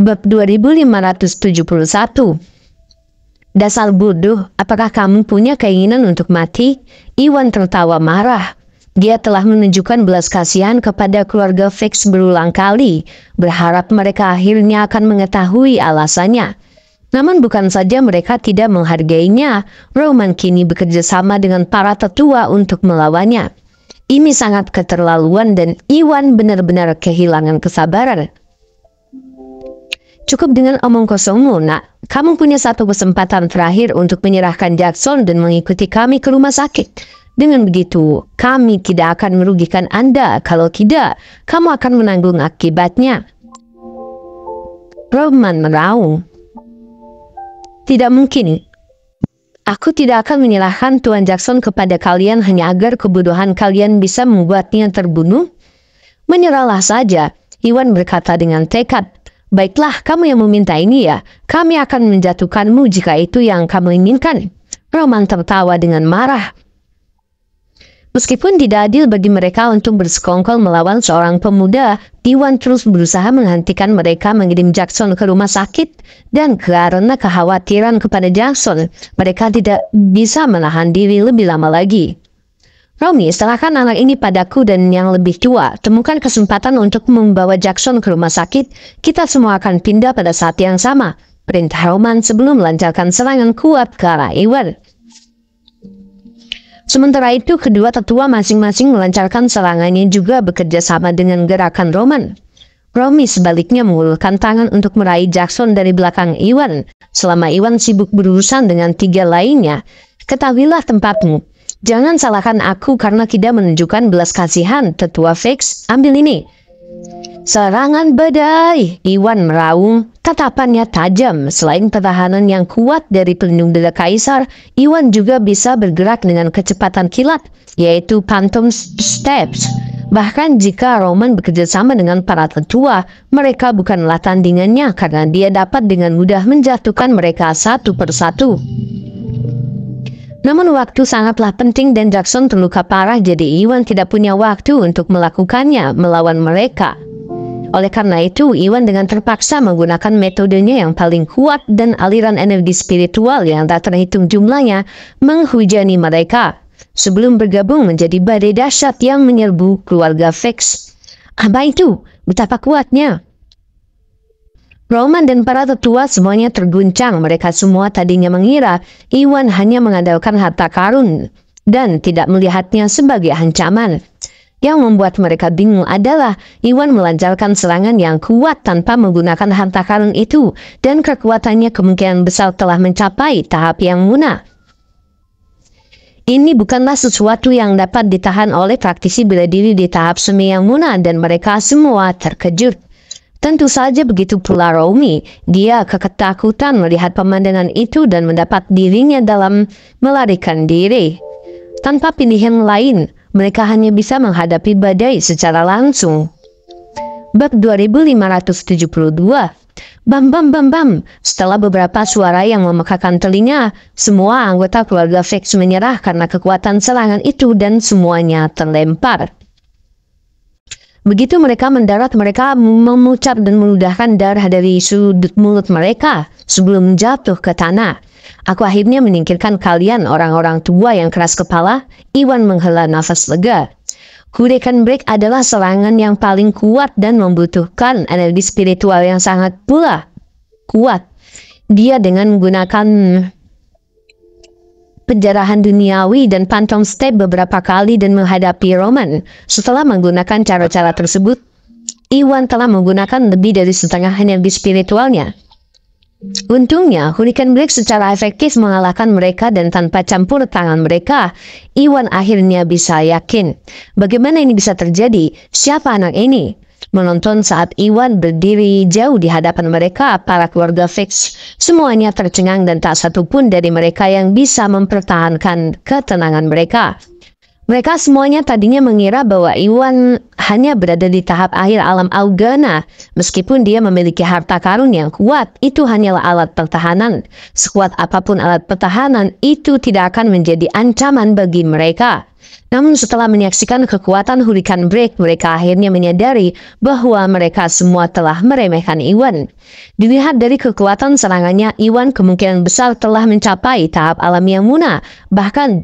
Bab 2571 Dasar bodoh, apakah kamu punya keinginan untuk mati? Iwan tertawa marah. Dia telah menunjukkan belas kasihan kepada keluarga Fix berulang kali, berharap mereka akhirnya akan mengetahui alasannya. Namun bukan saja mereka tidak menghargainya, Roman kini bekerja sama dengan para tetua untuk melawannya. Ini sangat keterlaluan dan Iwan benar-benar kehilangan kesabaran. Cukup dengan omong kosongmu, nak. Kamu punya satu kesempatan terakhir untuk menyerahkan Jackson dan mengikuti kami ke rumah sakit. Dengan begitu, kami tidak akan merugikan Anda. Kalau tidak, kamu akan menanggung akibatnya. Roman meraung. Tidak mungkin. Aku tidak akan menyerahkan Tuan Jackson kepada kalian hanya agar kebodohan kalian bisa membuatnya terbunuh. Menyerahlah saja, Iwan berkata dengan tekad. Baiklah, kamu yang meminta ini ya. Kami akan menjatuhkanmu jika itu yang kamu inginkan. Roman tertawa dengan marah. Meskipun tidak adil bagi mereka untuk bersekongkol melawan seorang pemuda, Tuan terus berusaha menghentikan mereka mengirim Jackson ke rumah sakit dan karena kekhawatiran kepada Jackson, mereka tidak bisa menahan diri lebih lama lagi. Romy, serahkan anak ini padaku dan yang lebih tua. Temukan kesempatan untuk membawa Jackson ke rumah sakit. Kita semua akan pindah pada saat yang sama. Perintah Roman sebelum melancarkan serangan kuat ke arah Iwan. Sementara itu, kedua tetua masing-masing melancarkan serangannya juga bekerja sama dengan gerakan Roman. Romy sebaliknya mengulurkan tangan untuk meraih Jackson dari belakang Iwan. Selama Iwan sibuk berurusan dengan tiga lainnya, ketahuilah tempatmu. Jangan salahkan aku karena tidak menunjukkan belas kasihan, tetua fix, ambil ini. Serangan badai, Iwan meraung, tatapannya tajam. Selain pertahanan yang kuat dari pelindung dada kaisar, Iwan juga bisa bergerak dengan kecepatan kilat, yaitu phantom steps. Bahkan jika Roman bekerja sama dengan para tetua, mereka bukanlah tandingannya karena dia dapat dengan mudah menjatuhkan mereka satu persatu. Namun waktu sangatlah penting dan Jackson terluka parah jadi Iwan tidak punya waktu untuk melakukannya melawan mereka. Oleh karena itu, Iwan dengan terpaksa menggunakan metodenya yang paling kuat dan aliran energi spiritual yang tak terhitung jumlahnya menghujani mereka sebelum bergabung menjadi badai dahsyat yang menyerbu keluarga Fix. Apa itu? Betapa kuatnya Roman dan para tetua semuanya terguncang. Mereka semua tadinya mengira Iwan hanya mengandalkan harta karun dan tidak melihatnya sebagai ancaman. Yang membuat mereka bingung adalah Iwan melancarkan serangan yang kuat tanpa menggunakan harta karun itu dan kekuatannya kemungkinan besar telah mencapai tahap yang munah. Ini bukanlah sesuatu yang dapat ditahan oleh praktisi bela diri di tahap semi yang munah dan mereka semua terkejut. Tentu saja begitu pula Romi, dia keketakutan melihat pemandangan itu dan mendapat dirinya dalam melarikan diri. Tanpa pilihan lain, mereka hanya bisa menghadapi badai secara langsung. Bab 2572 Bam bam bam bam, setelah beberapa suara yang memekakan telinga, semua anggota keluarga Fix menyerah karena kekuatan serangan itu dan semuanya terlempar. Begitu mereka mendarat, mereka memucat dan meludahkan darah dari sudut mulut mereka sebelum jatuh ke tanah. Aku akhirnya menyingkirkan kalian orang-orang tua yang keras kepala. Iwan menghela nafas lega. Hurricane break adalah serangan yang paling kuat dan membutuhkan energi spiritual yang sangat pula kuat. Dia dengan menggunakan penjarahan duniawi dan pantom step beberapa kali dan menghadapi Roman. Setelah menggunakan cara-cara tersebut, Iwan telah menggunakan lebih dari setengah energi spiritualnya. Untungnya, Hurricane Break secara efektif mengalahkan mereka dan tanpa campur tangan mereka, Iwan akhirnya bisa yakin. Bagaimana ini bisa terjadi? Siapa anak ini? Menonton saat Iwan berdiri jauh di hadapan mereka, para keluarga fix semuanya tercengang dan tak satu pun dari mereka yang bisa mempertahankan ketenangan mereka. Mereka semuanya tadinya mengira bahwa Iwan hanya berada di tahap akhir alam Augana. Meskipun dia memiliki harta karun yang kuat, itu hanyalah alat pertahanan. Sekuat apapun alat pertahanan, itu tidak akan menjadi ancaman bagi mereka. Namun setelah menyaksikan kekuatan hurikan Break, mereka akhirnya menyadari bahwa mereka semua telah meremehkan Iwan. Dilihat dari kekuatan serangannya, Iwan kemungkinan besar telah mencapai tahap alam yang muna, bahkan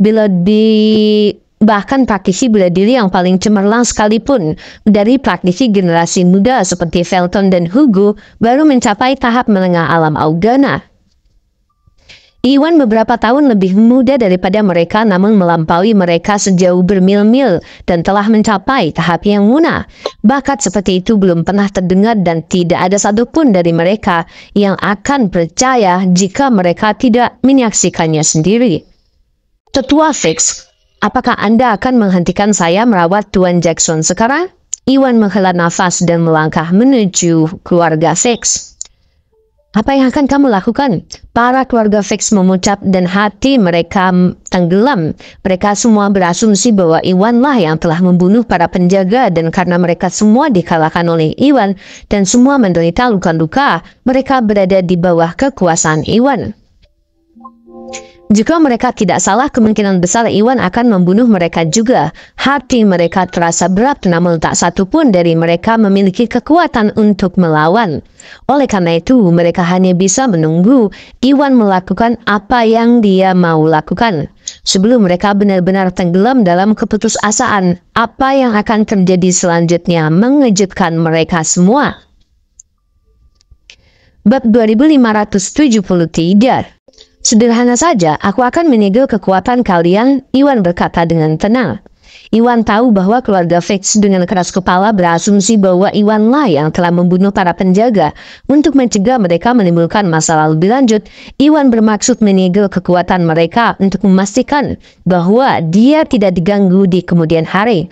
bila di bahkan praktisi bela diri yang paling cemerlang sekalipun dari praktisi generasi muda seperti Felton dan Hugo baru mencapai tahap menengah alam Augana. Iwan beberapa tahun lebih muda daripada mereka namun melampaui mereka sejauh bermil-mil dan telah mencapai tahap yang muna. Bakat seperti itu belum pernah terdengar dan tidak ada satupun dari mereka yang akan percaya jika mereka tidak menyaksikannya sendiri. Tetua Fix, apakah Anda akan menghentikan saya merawat Tuan Jackson sekarang? Iwan menghela nafas dan melangkah menuju keluarga Fix. Apa yang akan kamu lakukan? Para keluarga Fix memucap dan hati mereka tenggelam. Mereka semua berasumsi bahwa Iwanlah yang telah membunuh para penjaga dan karena mereka semua dikalahkan oleh Iwan dan semua menderita luka-luka, mereka berada di bawah kekuasaan Iwan. Jika mereka tidak salah kemungkinan besar Iwan akan membunuh mereka juga. Hati mereka terasa berat namun tak satu pun dari mereka memiliki kekuatan untuk melawan. Oleh karena itu mereka hanya bisa menunggu Iwan melakukan apa yang dia mau lakukan. Sebelum mereka benar-benar tenggelam dalam keputusasaan, apa yang akan terjadi selanjutnya mengejutkan mereka semua. Bab 2573 Sederhana saja, aku akan menyegel kekuatan kalian, Iwan berkata dengan tenang. Iwan tahu bahwa keluarga Fix dengan keras kepala berasumsi bahwa Iwanlah yang telah membunuh para penjaga. Untuk mencegah mereka menimbulkan masalah lebih lanjut, Iwan bermaksud menyegel kekuatan mereka untuk memastikan bahwa dia tidak diganggu di kemudian hari.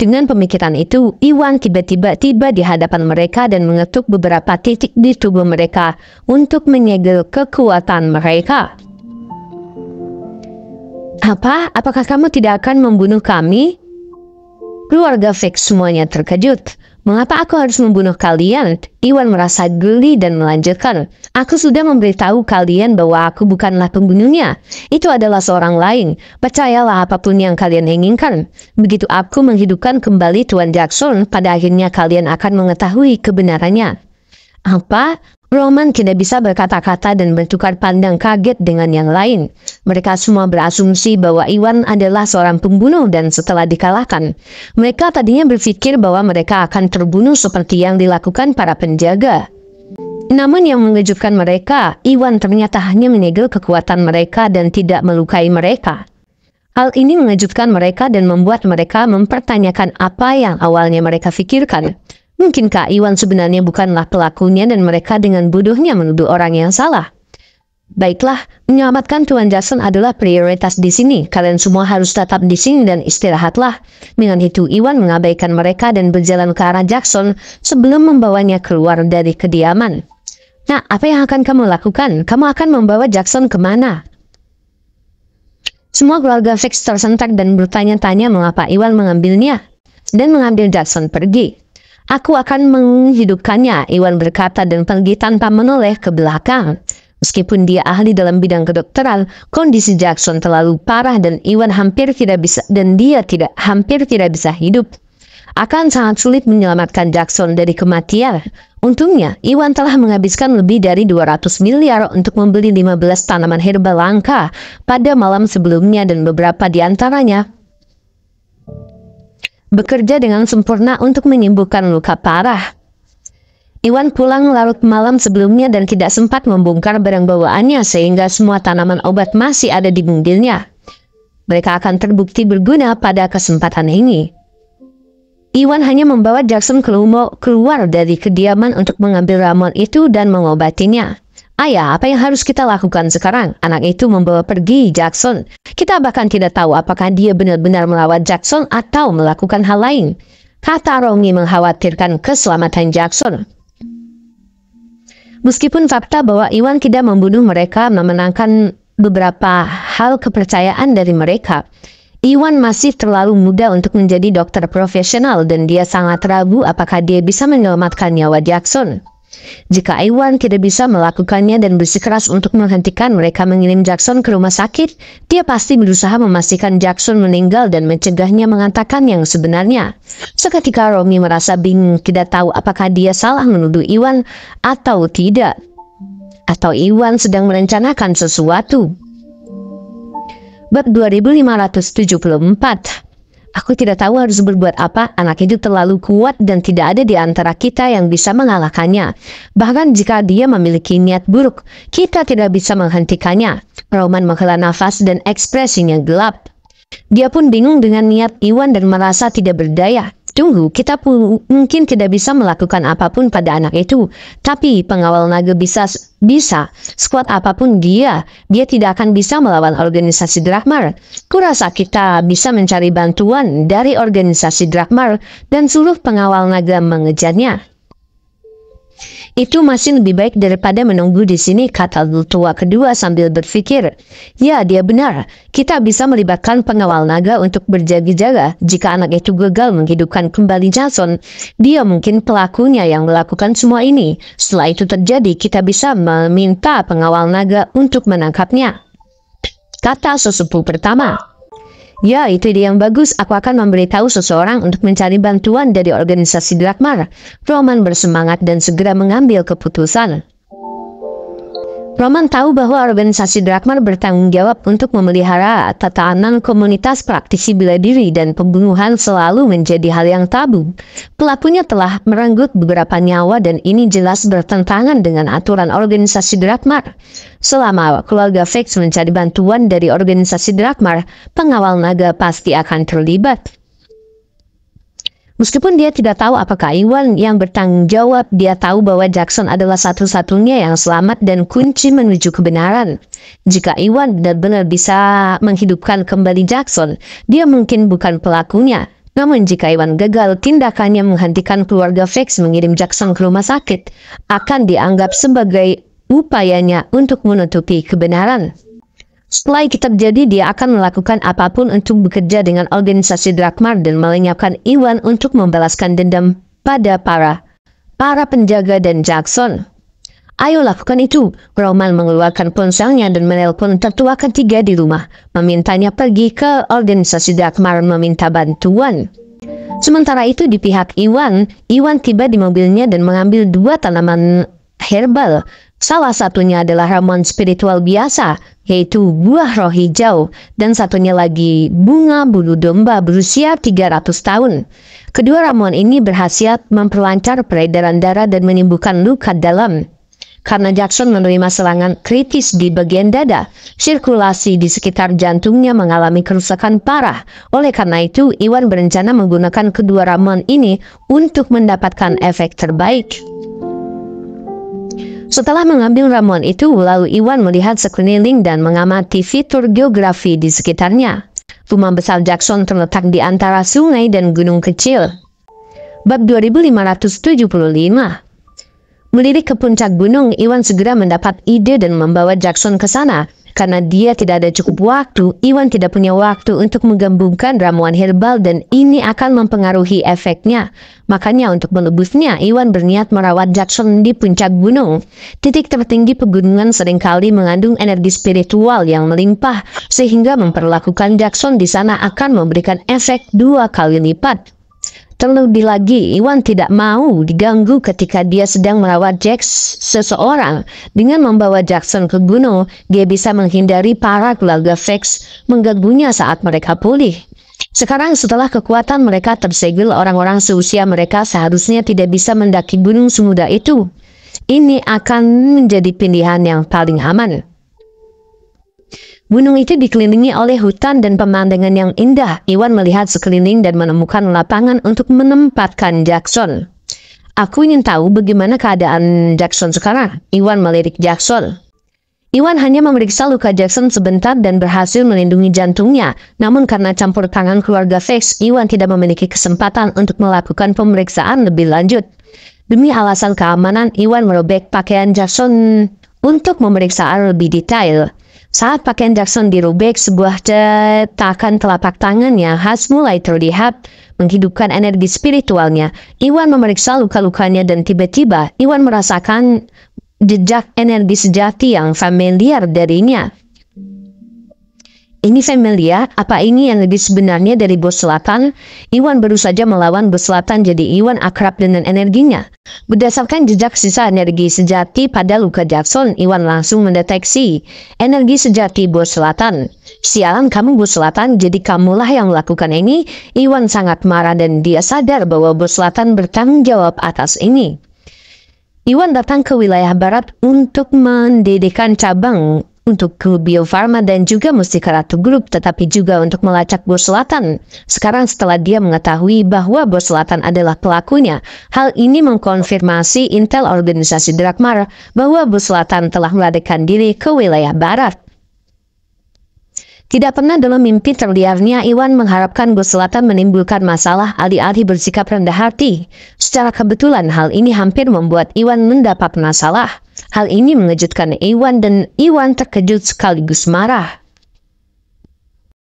Dengan pemikiran itu, Iwan tiba-tiba tiba di hadapan mereka dan mengetuk beberapa titik di tubuh mereka untuk menyegel kekuatan mereka. Apa? Apakah kamu tidak akan membunuh kami? Keluarga Fix semuanya terkejut. Mengapa aku harus membunuh kalian? Iwan merasa geli dan melanjutkan. Aku sudah memberitahu kalian bahwa aku bukanlah pembunuhnya. Itu adalah seorang lain. Percayalah apapun yang kalian inginkan. Begitu aku menghidupkan kembali Tuan Jackson, pada akhirnya kalian akan mengetahui kebenarannya. Apa? Roman tidak bisa berkata-kata dan bertukar pandang kaget dengan yang lain. Mereka semua berasumsi bahwa Iwan adalah seorang pembunuh dan setelah dikalahkan, mereka tadinya berpikir bahwa mereka akan terbunuh seperti yang dilakukan para penjaga. Namun yang mengejutkan mereka, Iwan ternyata hanya menegel kekuatan mereka dan tidak melukai mereka. Hal ini mengejutkan mereka dan membuat mereka mempertanyakan apa yang awalnya mereka pikirkan. Mungkin Kak Iwan sebenarnya bukanlah pelakunya dan mereka dengan bodohnya menuduh orang yang salah. Baiklah, menyelamatkan Tuan Jason adalah prioritas di sini. Kalian semua harus tetap di sini dan istirahatlah. Dengan itu, Iwan mengabaikan mereka dan berjalan ke arah Jackson sebelum membawanya keluar dari kediaman. Nah, apa yang akan kamu lakukan? Kamu akan membawa Jackson kemana? Semua keluarga Fix tersentak dan bertanya-tanya mengapa Iwan mengambilnya dan mengambil Jackson pergi. Aku akan menghidupkannya, Iwan berkata dan pergi tanpa menoleh ke belakang. Meskipun dia ahli dalam bidang kedokteran, kondisi Jackson terlalu parah dan Iwan hampir tidak bisa dan dia tidak hampir tidak bisa hidup. Akan sangat sulit menyelamatkan Jackson dari kematian. Untungnya, Iwan telah menghabiskan lebih dari 200 miliar untuk membeli 15 tanaman herbal langka pada malam sebelumnya dan beberapa di antaranya bekerja dengan sempurna untuk menyembuhkan luka parah. Iwan pulang larut malam sebelumnya dan tidak sempat membongkar barang bawaannya sehingga semua tanaman obat masih ada di mundilnya. Mereka akan terbukti berguna pada kesempatan ini. Iwan hanya membawa Jackson keluar dari kediaman untuk mengambil ramuan itu dan mengobatinya. Ayah, apa yang harus kita lakukan sekarang? Anak itu membawa pergi Jackson. Kita bahkan tidak tahu apakah dia benar-benar melawat Jackson atau melakukan hal lain. Kata Romi mengkhawatirkan keselamatan Jackson. Meskipun fakta bahwa Iwan tidak membunuh mereka memenangkan beberapa hal kepercayaan dari mereka, Iwan masih terlalu muda untuk menjadi dokter profesional dan dia sangat ragu apakah dia bisa menyelamatkan nyawa Jackson. Jika Iwan tidak bisa melakukannya dan bersikeras untuk menghentikan mereka mengirim Jackson ke rumah sakit, dia pasti berusaha memastikan Jackson meninggal dan mencegahnya mengatakan yang sebenarnya. Seketika Romi merasa bingung tidak tahu apakah dia salah menuduh Iwan atau tidak. Atau Iwan sedang merencanakan sesuatu. Bab 2574 Aku tidak tahu harus berbuat apa, anak itu terlalu kuat dan tidak ada di antara kita yang bisa mengalahkannya. Bahkan jika dia memiliki niat buruk, kita tidak bisa menghentikannya. Roman menghela nafas dan ekspresinya gelap. Dia pun bingung dengan niat Iwan dan merasa tidak berdaya. Tunggu, kita pun mungkin tidak bisa melakukan apapun pada anak itu, tapi pengawal naga bisa, bisa. Squad apapun dia, dia tidak akan bisa melawan organisasi Drakmar. Kurasa kita bisa mencari bantuan dari organisasi Drakmar dan suruh pengawal naga mengejarnya. Itu masih lebih baik daripada menunggu di sini, kata tua kedua sambil berpikir. Ya, dia benar. Kita bisa melibatkan pengawal naga untuk berjaga-jaga. Jika anak itu gagal menghidupkan kembali Jason, dia mungkin pelakunya yang melakukan semua ini. Setelah itu terjadi, kita bisa meminta pengawal naga untuk menangkapnya. Kata sesepuh pertama. Ya, itu ide yang bagus. Aku akan memberitahu seseorang untuk mencari bantuan dari organisasi Drakmar. Roman bersemangat dan segera mengambil keputusan. Roman tahu bahwa organisasi Drakmar bertanggung jawab untuk memelihara tatanan komunitas praktisi bela diri dan pembunuhan selalu menjadi hal yang tabu. Pelakunya telah merenggut beberapa nyawa dan ini jelas bertentangan dengan aturan organisasi Drakmar. Selama keluarga Fix mencari bantuan dari organisasi Drakmar, pengawal naga pasti akan terlibat. Meskipun dia tidak tahu apakah Iwan yang bertanggung jawab, dia tahu bahwa Jackson adalah satu-satunya yang selamat dan kunci menuju kebenaran. Jika Iwan benar-benar bisa menghidupkan kembali Jackson, dia mungkin bukan pelakunya. Namun jika Iwan gagal, tindakannya menghentikan keluarga Fix mengirim Jackson ke rumah sakit akan dianggap sebagai upayanya untuk menutupi kebenaran. Setelah itu terjadi, dia akan melakukan apapun untuk bekerja dengan organisasi Drakmar dan melenyapkan Iwan untuk membalaskan dendam pada para para penjaga dan Jackson. Ayo lakukan itu. Roman mengeluarkan ponselnya dan menelpon tertua ketiga di rumah, memintanya pergi ke organisasi Drakmar meminta bantuan. Sementara itu di pihak Iwan, Iwan tiba di mobilnya dan mengambil dua tanaman herbal Salah satunya adalah ramuan spiritual biasa, yaitu buah roh hijau, dan satunya lagi bunga bulu domba berusia 300 tahun. Kedua ramuan ini berhasil memperlancar peredaran darah dan menimbulkan luka dalam. Karena Jackson menerima serangan kritis di bagian dada, sirkulasi di sekitar jantungnya mengalami kerusakan parah. Oleh karena itu, Iwan berencana menggunakan kedua ramuan ini untuk mendapatkan efek terbaik. Setelah mengambil ramuan itu, lalu Iwan melihat sekeliling dan mengamati fitur geografi di sekitarnya. Rumah besar Jackson terletak di antara sungai dan gunung kecil. Bab 2575 Melirik ke puncak gunung, Iwan segera mendapat ide dan membawa Jackson ke sana. Karena dia tidak ada cukup waktu, Iwan tidak punya waktu untuk menggembungkan ramuan herbal dan ini akan mempengaruhi efeknya. Makanya untuk melebusnya, Iwan berniat merawat Jackson di puncak gunung. Titik tertinggi pegunungan seringkali mengandung energi spiritual yang melimpah, sehingga memperlakukan Jackson di sana akan memberikan efek dua kali lipat. Terlebih lagi, Iwan tidak mau diganggu ketika dia sedang merawat Jax seseorang. Dengan membawa Jackson ke gunung, dia bisa menghindari para keluarga Fex mengganggunya saat mereka pulih. Sekarang setelah kekuatan mereka tersegel, orang-orang seusia mereka seharusnya tidak bisa mendaki gunung semudah itu. Ini akan menjadi pilihan yang paling aman. Gunung itu dikelilingi oleh hutan dan pemandangan yang indah. Iwan melihat sekeliling dan menemukan lapangan untuk menempatkan Jackson. Aku ingin tahu bagaimana keadaan Jackson sekarang. Iwan melirik Jackson. Iwan hanya memeriksa luka Jackson sebentar dan berhasil melindungi jantungnya. Namun karena campur tangan keluarga Face, Iwan tidak memiliki kesempatan untuk melakukan pemeriksaan lebih lanjut. Demi alasan keamanan, Iwan merobek pakaian Jackson untuk pemeriksaan lebih detail. Saat pakaian Jackson dirobek, sebuah cetakan telapak tangannya khas mulai terlihat, menghidupkan energi spiritualnya. Iwan memeriksa luka-lukanya dan tiba-tiba Iwan merasakan jejak energi sejati yang familiar darinya. Ini Familia, apa ini yang lebih sebenarnya dari bos selatan? Iwan baru saja melawan bos selatan jadi Iwan akrab dengan energinya. Berdasarkan jejak sisa energi sejati pada luka Jackson, Iwan langsung mendeteksi energi sejati bos selatan. Sialan kamu bos selatan, jadi kamulah yang melakukan ini. Iwan sangat marah dan dia sadar bahwa bos selatan bertanggung jawab atas ini. Iwan datang ke wilayah barat untuk mendirikan cabang untuk ke Bio Farma dan juga Mustika Ratu Group, tetapi juga untuk melacak Bos Selatan. Sekarang setelah dia mengetahui bahwa Bos Selatan adalah pelakunya, hal ini mengkonfirmasi intel organisasi Drakmar bahwa Bos Selatan telah melarikan diri ke wilayah barat. Tidak pernah dalam mimpi terliarnya Iwan mengharapkan Bos Selatan menimbulkan masalah alih-alih bersikap rendah hati. Secara kebetulan hal ini hampir membuat Iwan mendapat masalah. Hal ini mengejutkan Iwan dan Iwan terkejut sekaligus marah.